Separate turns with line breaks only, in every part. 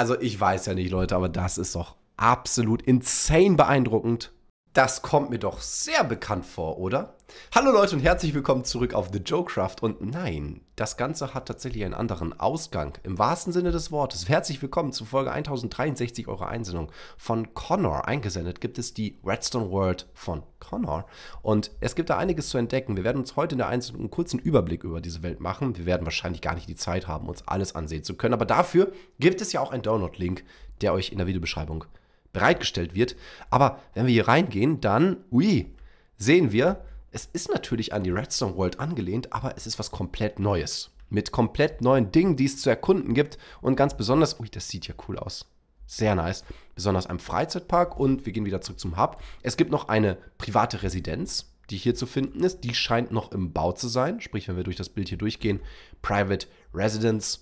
also ich weiß ja nicht, Leute, aber das ist doch absolut insane beeindruckend. Das kommt mir doch sehr bekannt vor, oder? Hallo Leute und herzlich willkommen zurück auf The Joecraft. Und nein, das Ganze hat tatsächlich einen anderen Ausgang. Im wahrsten Sinne des Wortes. Herzlich willkommen zu Folge 1063 eurer Einsendung von Connor. Eingesendet gibt es die Redstone World von Connor. Und es gibt da einiges zu entdecken. Wir werden uns heute in der Einsendung einen kurzen Überblick über diese Welt machen. Wir werden wahrscheinlich gar nicht die Zeit haben, uns alles ansehen zu können. Aber dafür gibt es ja auch einen Download-Link, der euch in der Videobeschreibung bereitgestellt wird. Aber wenn wir hier reingehen, dann, ui, sehen wir, es ist natürlich an die Redstone World angelehnt, aber es ist was komplett Neues. Mit komplett neuen Dingen, die es zu erkunden gibt. Und ganz besonders, ui, das sieht ja cool aus. Sehr nice. Besonders am Freizeitpark. Und wir gehen wieder zurück zum Hub. Es gibt noch eine private Residenz, die hier zu finden ist. Die scheint noch im Bau zu sein. Sprich, wenn wir durch das Bild hier durchgehen, Private Residence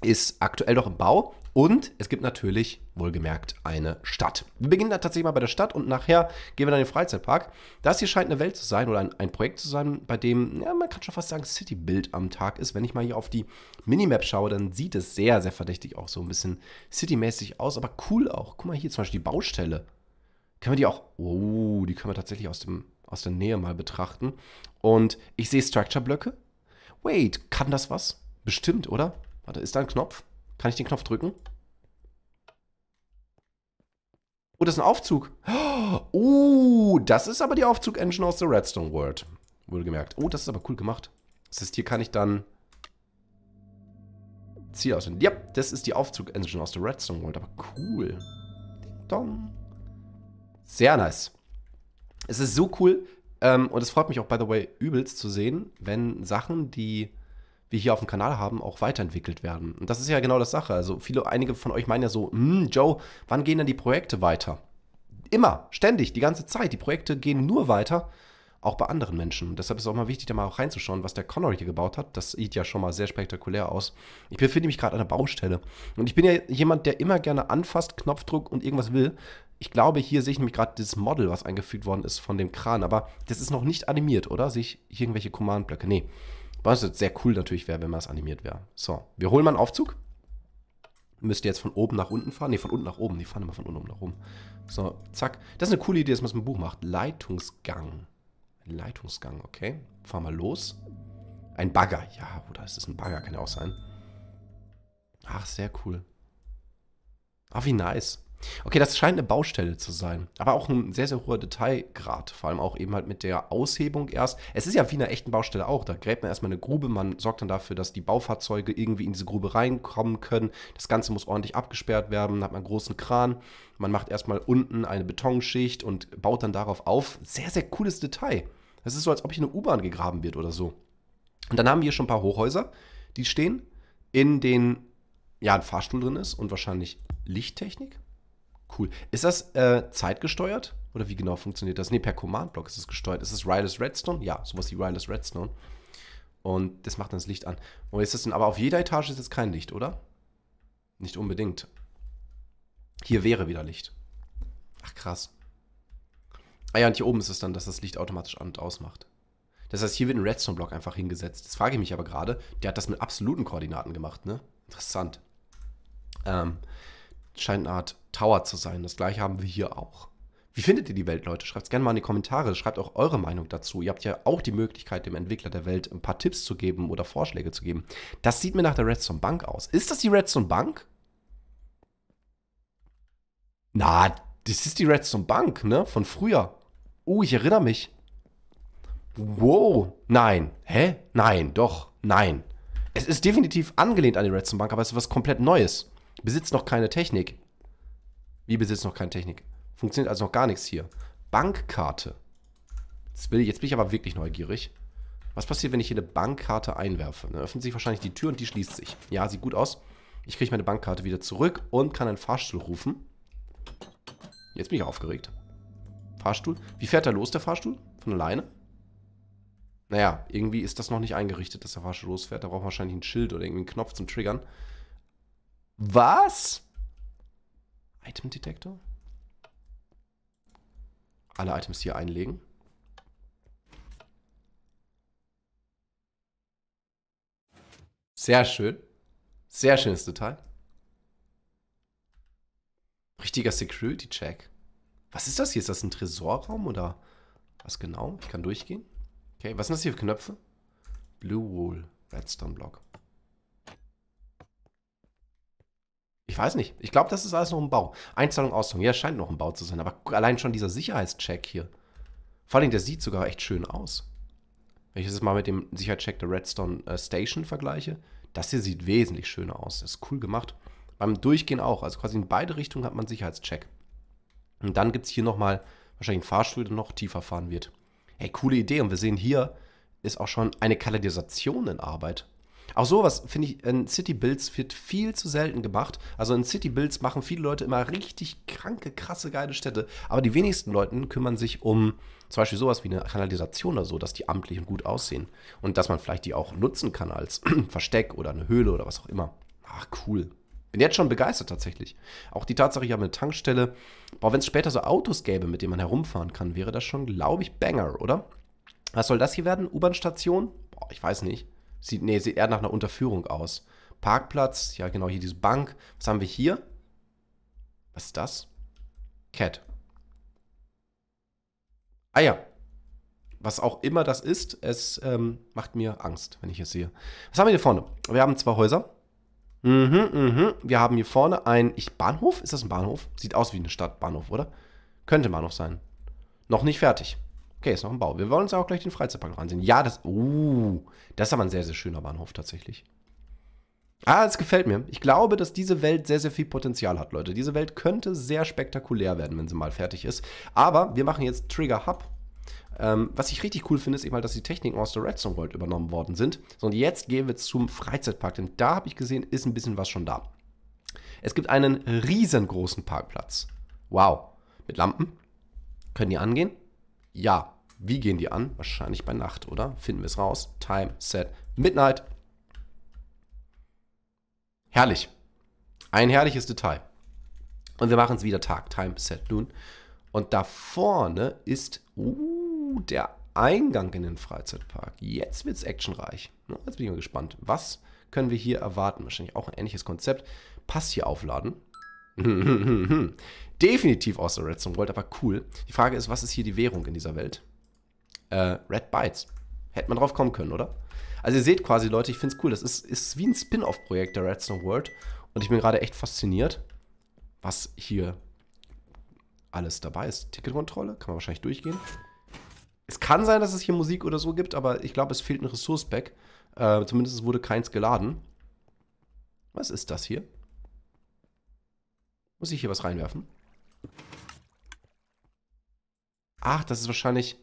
ist aktuell noch im Bau. Und es gibt natürlich, wohlgemerkt, eine Stadt. Wir beginnen dann tatsächlich mal bei der Stadt und nachher gehen wir dann in den Freizeitpark. Das hier scheint eine Welt zu sein oder ein, ein Projekt zu sein, bei dem, ja, man kann schon fast sagen, city bild am Tag ist. Wenn ich mal hier auf die Minimap schaue, dann sieht es sehr, sehr verdächtig auch so ein bisschen City-mäßig aus, aber cool auch. Guck mal hier zum Beispiel die Baustelle. Können wir die auch, oh, die können wir tatsächlich aus, dem, aus der Nähe mal betrachten. Und ich sehe Structure-Blöcke. Wait, kann das was? Bestimmt, oder? Warte, ist da ein Knopf? Kann ich den Knopf drücken? Oh, das ist ein Aufzug. Oh, das ist aber die Aufzug-Engine aus der Redstone World. Wurde gemerkt. Oh, das ist aber cool gemacht. Das heißt, hier kann ich dann Ziel aus. Ja, das ist die Aufzug-Engine aus der Redstone World. Aber cool. Ding dong. Sehr nice. Es ist so cool. Ähm, und es freut mich auch, by the way, übelst zu sehen, wenn Sachen, die wir hier auf dem Kanal haben, auch weiterentwickelt werden. Und das ist ja genau das Sache. Also viele, einige von euch meinen ja so, hm, Joe, wann gehen denn die Projekte weiter? Immer, ständig, die ganze Zeit. Die Projekte gehen nur weiter, auch bei anderen Menschen. Und deshalb ist es auch mal wichtig, da mal auch reinzuschauen, was der Connor hier gebaut hat. Das sieht ja schon mal sehr spektakulär aus. Ich befinde mich gerade an der Baustelle. Und ich bin ja jemand, der immer gerne anfasst, Knopfdruck und irgendwas will. Ich glaube, hier sehe ich nämlich gerade dieses Model, was eingefügt worden ist von dem Kran. Aber das ist noch nicht animiert, oder? Sehe ich irgendwelche Command-Blöcke? Nee. Was jetzt sehr cool natürlich wäre, wenn man es animiert wäre. So, wir holen mal einen Aufzug. Müsst ihr jetzt von oben nach unten fahren. Ne, von unten nach oben. Die fahren immer von unten nach oben. So, zack. Das ist eine coole Idee, dass man es mit dem Buch macht. Leitungsgang. Leitungsgang, okay. Fahren wir los. Ein Bagger. Ja, oder ist das ein Bagger? Kann ja auch sein. Ach, sehr cool. Ach, wie nice. Okay, das scheint eine Baustelle zu sein. Aber auch ein sehr, sehr hoher Detailgrad. Vor allem auch eben halt mit der Aushebung erst. Es ist ja wie in einer echten Baustelle auch. Da gräbt man erstmal eine Grube. Man sorgt dann dafür, dass die Baufahrzeuge irgendwie in diese Grube reinkommen können. Das Ganze muss ordentlich abgesperrt werden. Dann hat man einen großen Kran. Man macht erstmal unten eine Betonschicht und baut dann darauf auf. Sehr, sehr cooles Detail. Das ist so, als ob hier eine U-Bahn gegraben wird oder so. Und dann haben wir hier schon ein paar Hochhäuser, die stehen, in denen ja ein Fahrstuhl drin ist und wahrscheinlich Lichttechnik. Cool. Ist das äh, zeitgesteuert? Oder wie genau funktioniert das? Nee, per Command-Block ist es gesteuert. Ist es Wireless Redstone? Ja, sowas wie Wireless Redstone. Und das macht dann das Licht an. Und ist das denn, aber auf jeder Etage ist jetzt kein Licht, oder? Nicht unbedingt. Hier wäre wieder Licht. Ach, krass. Ah ja, und hier oben ist es dann, dass das Licht automatisch an- und ausmacht. Das heißt, hier wird ein Redstone-Block einfach hingesetzt. Das frage ich mich aber gerade, der hat das mit absoluten Koordinaten gemacht, ne? Interessant. Ähm, scheint eine Art Tower zu sein. Das gleiche haben wir hier auch. Wie findet ihr die Welt, Leute? Schreibt es gerne mal in die Kommentare. Schreibt auch eure Meinung dazu. Ihr habt ja auch die Möglichkeit, dem Entwickler der Welt ein paar Tipps zu geben oder Vorschläge zu geben. Das sieht mir nach der Redstone Bank aus. Ist das die Redstone Bank? Na, das ist die Redstone Bank, ne? Von früher. Oh, ich erinnere mich. Wow. Nein. Hä? Nein, doch. Nein. Es ist definitiv angelehnt an die Redstone Bank, aber es ist was komplett Neues. Besitzt noch keine Technik. Wir besitzen noch keine Technik. Funktioniert also noch gar nichts hier. Bankkarte. Jetzt, will, jetzt bin ich aber wirklich neugierig. Was passiert, wenn ich hier eine Bankkarte einwerfe? Dann öffnet sich wahrscheinlich die Tür und die schließt sich. Ja, sieht gut aus. Ich kriege meine Bankkarte wieder zurück und kann einen Fahrstuhl rufen. Jetzt bin ich aufgeregt. Fahrstuhl. Wie fährt er los, der Fahrstuhl? Von alleine? Naja, irgendwie ist das noch nicht eingerichtet, dass der Fahrstuhl losfährt. Da braucht man wahrscheinlich ein Schild oder irgendwie einen Knopf zum Triggern. Was? Was? Item Detector. Alle Items hier einlegen. Sehr schön. Sehr schönes Detail. Richtiger Security-Check. Was ist das hier? Ist das ein Tresorraum oder was genau? Ich kann durchgehen. Okay, was sind das hier für Knöpfe? Blue Wool, Redstone Block. Ich weiß nicht. Ich glaube, das ist alles noch ein Bau. Einzahlung, Auszahlung. Ja, scheint noch ein Bau zu sein. Aber allein schon dieser Sicherheitscheck hier. Vor allem, der sieht sogar echt schön aus. Wenn ich das jetzt mal mit dem Sicherheitscheck der Redstone äh, Station vergleiche, das hier sieht wesentlich schöner aus. Das ist cool gemacht. Beim Durchgehen auch. Also quasi in beide Richtungen hat man Sicherheitscheck. Und dann gibt es hier nochmal wahrscheinlich einen Fahrstuhl, der noch tiefer fahren wird. Hey, coole Idee. Und wir sehen hier ist auch schon eine Kanalisation in Arbeit. Auch sowas finde ich in City Builds wird viel zu selten gemacht. Also in City Builds machen viele Leute immer richtig kranke, krasse, geile Städte. Aber die wenigsten Leute kümmern sich um zum Beispiel sowas wie eine Kanalisation oder so, dass die amtlich und gut aussehen. Und dass man vielleicht die auch nutzen kann als Versteck oder eine Höhle oder was auch immer. Ach, cool. Bin jetzt schon begeistert tatsächlich. Auch die Tatsache, ich habe eine Tankstelle. Boah, wenn es später so Autos gäbe, mit denen man herumfahren kann, wäre das schon, glaube ich, Banger, oder? Was soll das hier werden? U-Bahn-Station? Boah, ich weiß nicht. Sieht, nee, sieht eher nach einer Unterführung aus. Parkplatz, ja genau, hier diese Bank. Was haben wir hier? Was ist das? Cat. Ah ja. Was auch immer das ist, es ähm, macht mir Angst, wenn ich es sehe. Was haben wir hier vorne? Wir haben zwei Häuser. Mhm, mhm. Wir haben hier vorne ein ich, Bahnhof. Ist das ein Bahnhof? Sieht aus wie eine Stadtbahnhof, oder? Könnte Bahnhof sein. Noch nicht fertig. Okay, ist noch ein Bau. Wir wollen uns auch gleich den Freizeitpark noch ansehen. Ja, das. Uh, das ist aber ein sehr, sehr schöner Bahnhof tatsächlich. Ah, es gefällt mir. Ich glaube, dass diese Welt sehr, sehr viel Potenzial hat, Leute. Diese Welt könnte sehr spektakulär werden, wenn sie mal fertig ist. Aber wir machen jetzt Trigger Hub. Ähm, was ich richtig cool finde, ist eben halt, dass die Techniken aus der Redstone World übernommen worden sind. So, und jetzt gehen wir zum Freizeitpark, denn da habe ich gesehen, ist ein bisschen was schon da. Es gibt einen riesengroßen Parkplatz. Wow. Mit Lampen. Können die angehen? Ja, wie gehen die an? Wahrscheinlich bei Nacht, oder? Finden wir es raus. Time, set, midnight. Herrlich. Ein herrliches Detail. Und wir machen es wieder Tag, time, set, noon. Und da vorne ist uh, der Eingang in den Freizeitpark. Jetzt wird es actionreich. Jetzt bin ich mal gespannt. Was können wir hier erwarten? Wahrscheinlich auch ein ähnliches Konzept. Pass hier aufladen. Definitiv aus der Redstone World, aber cool. Die Frage ist, was ist hier die Währung in dieser Welt? Äh, Red Bytes. Hätte man drauf kommen können, oder? Also ihr seht quasi, Leute, ich finde es cool. Das ist, ist wie ein Spin-off-Projekt der Redstone World. Und ich bin gerade echt fasziniert, was hier alles dabei ist. Ticketkontrolle, kann man wahrscheinlich durchgehen. Es kann sein, dass es hier Musik oder so gibt, aber ich glaube, es fehlt ein Ressource-Pack. Äh, zumindest wurde keins geladen. Was ist das hier? Muss ich hier was reinwerfen? Ach, das ist wahrscheinlich...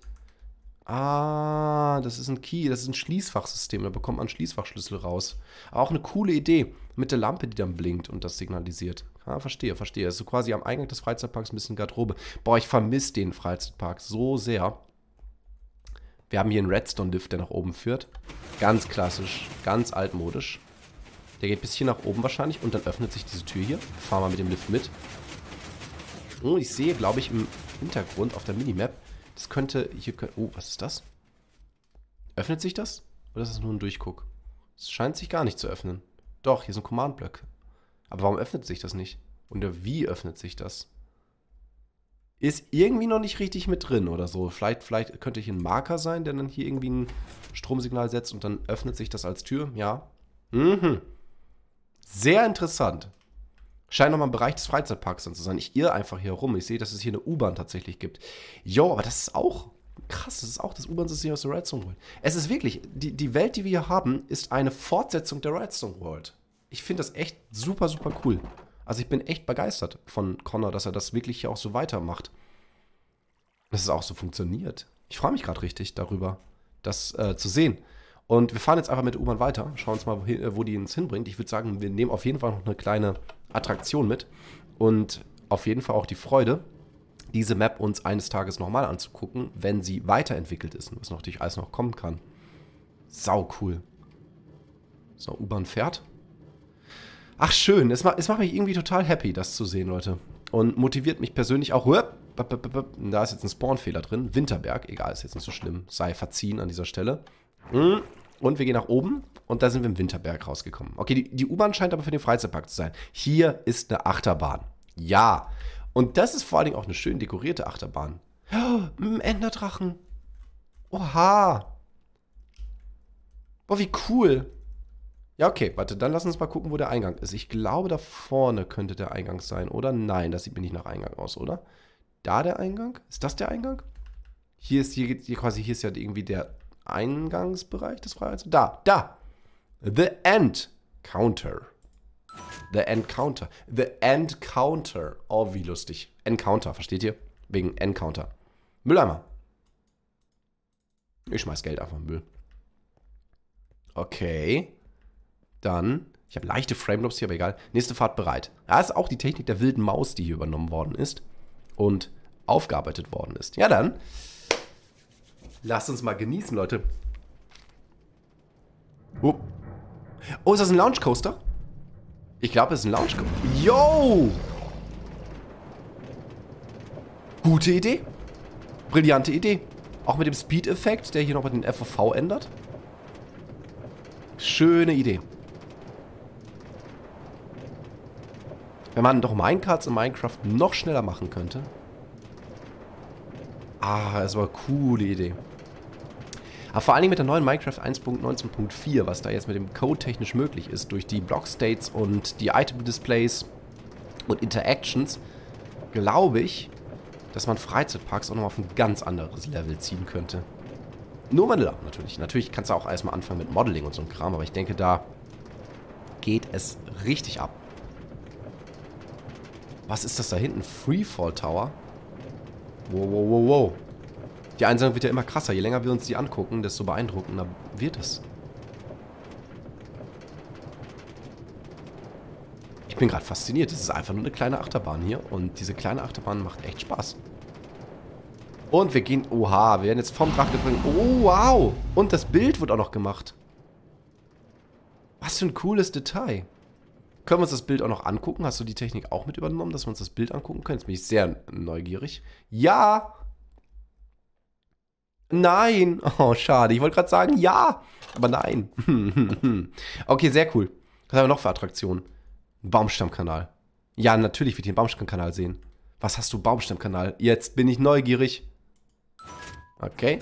Ah, das ist ein Key, das ist ein Schließfachsystem. Da bekommt man Schließfachschlüssel raus. Auch eine coole Idee mit der Lampe, die dann blinkt und das signalisiert. Ah, verstehe, verstehe. Also quasi am Eingang des Freizeitparks ein bisschen Garderobe. Boah, ich vermisse den Freizeitpark so sehr. Wir haben hier einen Redstone-Lift, der nach oben führt. Ganz klassisch, ganz altmodisch. Der geht bis hier nach oben wahrscheinlich und dann öffnet sich diese Tür hier. Fahren wir mit dem Lift mit. Oh, ich sehe, glaube ich, im Hintergrund auf der Minimap, das könnte, hier oh, was ist das? Öffnet sich das? Oder ist das nur ein Durchguck? Es scheint sich gar nicht zu öffnen. Doch, hier sind Command-Blöcke. Aber warum öffnet sich das nicht? Und wie öffnet sich das? Ist irgendwie noch nicht richtig mit drin oder so. Vielleicht, vielleicht könnte hier ein Marker sein, der dann hier irgendwie ein Stromsignal setzt und dann öffnet sich das als Tür. Ja. Mhm. Sehr interessant. Scheint nochmal ein Bereich des Freizeitparks dann zu sein. Ich irre einfach hier rum. Ich sehe, dass es hier eine U-Bahn tatsächlich gibt. Jo, aber das ist auch krass. Das ist auch das U-Bahn-System aus der Redstone World. Es ist wirklich, die, die Welt, die wir hier haben, ist eine Fortsetzung der Redstone World. Ich finde das echt super, super cool. Also ich bin echt begeistert von Connor, dass er das wirklich hier auch so weitermacht. Dass es auch so funktioniert. Ich freue mich gerade richtig darüber, das äh, zu sehen. Und wir fahren jetzt einfach mit der U-Bahn weiter, schauen uns mal, wohin, äh, wo die uns hinbringt. Ich würde sagen, wir nehmen auf jeden Fall noch eine kleine Attraktion mit und auf jeden Fall auch die Freude, diese Map uns eines Tages nochmal anzugucken, wenn sie weiterentwickelt ist und was natürlich alles noch kommen kann. Sau cool. So, U-Bahn fährt. Ach schön, es, ma es macht mich irgendwie total happy, das zu sehen, Leute. Und motiviert mich persönlich auch. Da ist jetzt ein Spawnfehler drin. Winterberg, egal, ist jetzt nicht so schlimm. Sei verziehen an dieser Stelle. Hm? Und wir gehen nach oben und da sind wir im Winterberg rausgekommen. Okay, die, die U-Bahn scheint aber für den Freizeitpark zu sein. Hier ist eine Achterbahn. Ja. Und das ist vor allen Dingen auch eine schön dekorierte Achterbahn. Oh, Enderdrachen. Oha. Boah, wie cool. Ja, okay, warte, dann lass uns mal gucken, wo der Eingang ist. Ich glaube, da vorne könnte der Eingang sein, oder? Nein, das sieht mir nicht nach Eingang aus, oder? Da der Eingang? Ist das der Eingang? Hier ist hier, hier quasi, hier ist ja irgendwie der Eingangsbereich des Freiheits... Da, da! The End Counter. The Encounter. The Encounter. Oh, wie lustig. Encounter, versteht ihr? Wegen Encounter. Mülleimer. Ich schmeiß Geld einfach in Müll. Okay. Dann. Ich habe leichte Framelops hier, aber egal. Nächste Fahrt bereit. Da ist auch die Technik der wilden Maus, die hier übernommen worden ist. Und aufgearbeitet worden ist. Ja, dann. Lasst uns mal genießen, Leute. Oh. Oh, ist das ein Lounge Coaster? Ich glaube, es ist ein Lounge Coaster. Yo! Gute Idee. Brillante Idee. Auch mit dem Speed-Effekt, der hier nochmal den FVV ändert. Schöne Idee. Wenn man doch Minecarts in Minecraft noch schneller machen könnte. Ah, das war eine coole Idee. Aber ah, vor allem mit der neuen Minecraft 1.19.4, was da jetzt mit dem Code technisch möglich ist, durch die Block-States und die Item-Displays und Interactions, glaube ich, dass man Freizeitparks auch nochmal auf ein ganz anderes Level ziehen könnte. Nur Vanilla, natürlich. Natürlich kannst du auch erstmal anfangen mit Modeling und so einem Kram, aber ich denke, da geht es richtig ab. Was ist das da hinten? Freefall Tower? Wow, wow, wow, wow. Die Einsendung wird ja immer krasser. Je länger wir uns die angucken, desto beeindruckender wird es. Ich bin gerade fasziniert. Es ist einfach nur eine kleine Achterbahn hier. Und diese kleine Achterbahn macht echt Spaß. Und wir gehen... Oha, wir werden jetzt vom Drachen geflogen. Oh, wow. Und das Bild wird auch noch gemacht. Was für ein cooles Detail. Können wir uns das Bild auch noch angucken? Hast du die Technik auch mit übernommen, dass wir uns das Bild angucken können? Jetzt bin ich sehr neugierig. Ja! Nein. Oh, schade. Ich wollte gerade sagen, ja. Aber nein. okay, sehr cool. Was haben wir noch für Attraktionen? Baumstammkanal. Ja, natürlich wird ich den Baumstammkanal sehen. Was hast du, Baumstammkanal? Jetzt bin ich neugierig. Okay.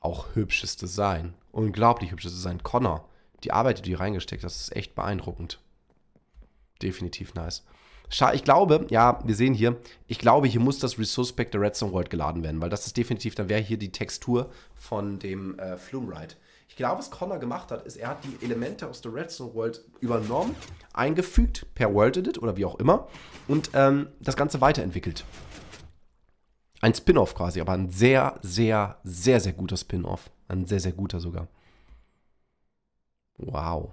Auch hübsches Design. Unglaublich hübsches Design. Connor, die Arbeit, die du hier reingesteckt hast, ist echt beeindruckend. Definitiv nice ich glaube, ja, wir sehen hier, ich glaube, hier muss das Resource-Pack der Redstone World geladen werden, weil das ist definitiv, dann wäre hier die Textur von dem äh, Flume Ride. Ich glaube, was Connor gemacht hat, ist, er hat die Elemente aus der Redstone World übernommen, eingefügt per World Edit oder wie auch immer und ähm, das Ganze weiterentwickelt. Ein Spin-off quasi, aber ein sehr, sehr, sehr, sehr guter Spin-off. Ein sehr, sehr guter sogar. Wow.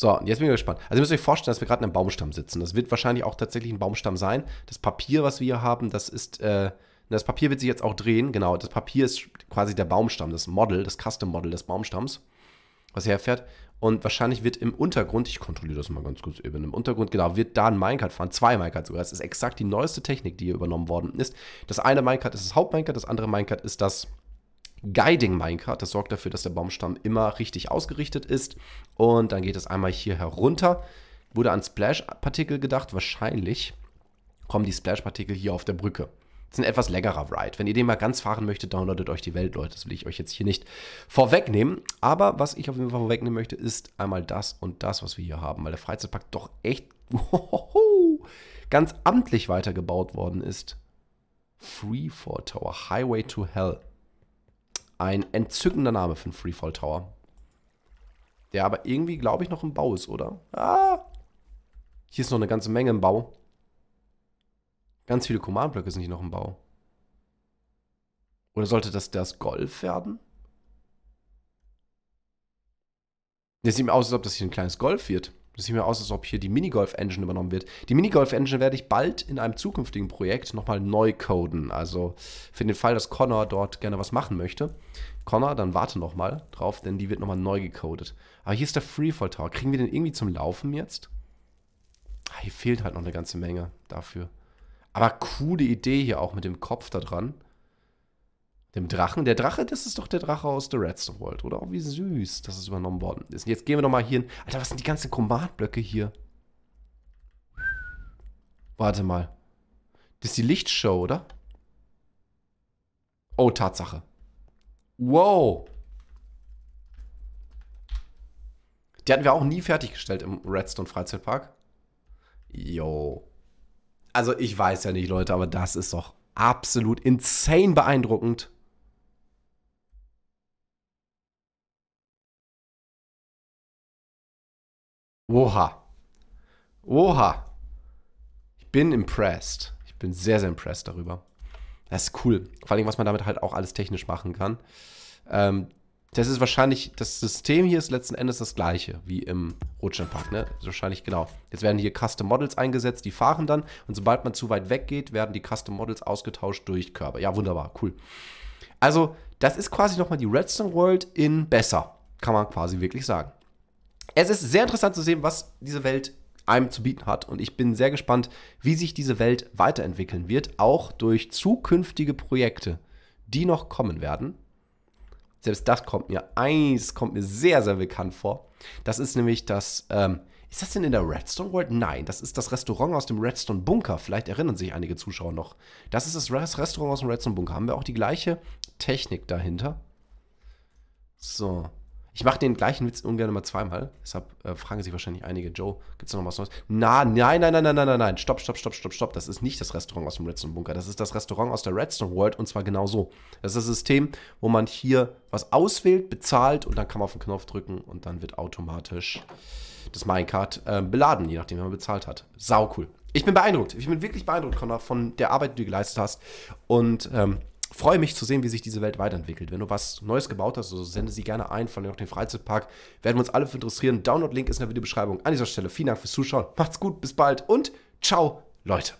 So, und jetzt bin ich gespannt. Also ihr müsst euch vorstellen, dass wir gerade in einem Baumstamm sitzen. Das wird wahrscheinlich auch tatsächlich ein Baumstamm sein. Das Papier, was wir hier haben, das ist, äh, das Papier wird sich jetzt auch drehen. Genau, das Papier ist quasi der Baumstamm, das Model, das Custom Model des Baumstamms, was herfährt. Und wahrscheinlich wird im Untergrund, ich kontrolliere das mal ganz kurz eben, im Untergrund, genau, wird da ein Minecart fahren, zwei Minecart sogar. Das ist exakt die neueste Technik, die hier übernommen worden ist. Das eine Minecart ist das Haupt-Minecart, das andere Minecart ist das Guiding Minecart. Das sorgt dafür, dass der Baumstamm immer richtig ausgerichtet ist. Und dann geht es einmal hier herunter. Wurde an Splash-Partikel gedacht. Wahrscheinlich kommen die Splash-Partikel hier auf der Brücke. Das ist ein etwas längerer Ride. Wenn ihr den mal ganz fahren möchtet, downloadet euch die Welt, Leute. Das will ich euch jetzt hier nicht vorwegnehmen. Aber was ich auf jeden Fall vorwegnehmen möchte, ist einmal das und das, was wir hier haben. Weil der Freizeitpark doch echt hohoho, ganz amtlich weitergebaut worden ist. Freefall Tower, Highway to Hell. Ein entzückender Name für einen Freefall Tower. Der aber irgendwie, glaube ich, noch im Bau ist, oder? Ah! Hier ist noch eine ganze Menge im Bau. Ganz viele Command-Blöcke sind hier noch im Bau. Oder sollte das das Golf werden? Das sieht mir aus, als ob das hier ein kleines Golf wird. Das sieht mir aus, als ob hier die Minigolf-Engine übernommen wird. Die Minigolf-Engine werde ich bald in einem zukünftigen Projekt nochmal neu coden. Also für den Fall, dass Connor dort gerne was machen möchte. Connor, dann warte nochmal drauf, denn die wird nochmal neu gecodet. Aber hier ist der Freefall Tower. Kriegen wir den irgendwie zum Laufen jetzt? Ah, hier fehlt halt noch eine ganze Menge dafür. Aber coole Idee hier auch mit dem Kopf da dran. Dem Drachen. Der Drache, das ist doch der Drache aus The Redstone World, oder? Oh, wie süß, dass es übernommen worden ist. Und jetzt gehen wir nochmal hier hin. Alter, was sind die ganzen Command-Blöcke hier? Warte mal. Das ist die Lichtshow, oder? Oh, Tatsache. Wow. Die hatten wir auch nie fertiggestellt im Redstone Freizeitpark. Yo. Also ich weiß ja nicht, Leute, aber das ist doch absolut insane beeindruckend. Oha. Oha. Ich bin impressed. Ich bin sehr, sehr impressed darüber. Das ist cool. Vor allem, was man damit halt auch alles technisch machen kann. Ähm, das ist wahrscheinlich, das System hier ist letzten Endes das gleiche wie im Rotsteinpark, ne? wahrscheinlich genau. Jetzt werden hier Custom Models eingesetzt, die fahren dann und sobald man zu weit weg geht, werden die Custom Models ausgetauscht durch Körper. Ja, wunderbar, cool. Also, das ist quasi nochmal die Redstone World in besser, kann man quasi wirklich sagen es ist sehr interessant zu sehen, was diese Welt einem zu bieten hat. Und ich bin sehr gespannt, wie sich diese Welt weiterentwickeln wird, auch durch zukünftige Projekte, die noch kommen werden. Selbst das kommt mir, eins kommt mir sehr, sehr bekannt vor. Das ist nämlich das, ähm, ist das denn in der Redstone World? Nein, das ist das Restaurant aus dem Redstone Bunker. Vielleicht erinnern sich einige Zuschauer noch. Das ist das Restaurant aus dem Redstone Bunker. Haben wir auch die gleiche Technik dahinter? So, ich mache den gleichen Witz ungern immer zweimal. Deshalb äh, fragen sich wahrscheinlich einige, Joe, gibt es noch was Neues? Na, nein, nein, nein, nein, nein, nein, nein. Stopp, stopp, stopp, stopp, stopp. Das ist nicht das Restaurant aus dem Redstone Bunker. Das ist das Restaurant aus der Redstone World und zwar genau so. Das ist das System, wo man hier was auswählt, bezahlt und dann kann man auf den Knopf drücken und dann wird automatisch das Minecart äh, beladen, je nachdem, wie man bezahlt hat. Sau cool. Ich bin beeindruckt. Ich bin wirklich beeindruckt, Connor, von der Arbeit, die du geleistet hast. Und ähm, freue mich zu sehen, wie sich diese Welt weiterentwickelt. Wenn du was Neues gebaut hast, also sende sie gerne ein, vor allem auch den Freizeitpark. Werden wir uns alle für interessieren. Download-Link ist in der Videobeschreibung. An dieser Stelle vielen Dank fürs Zuschauen. Macht's gut, bis bald und ciao, Leute.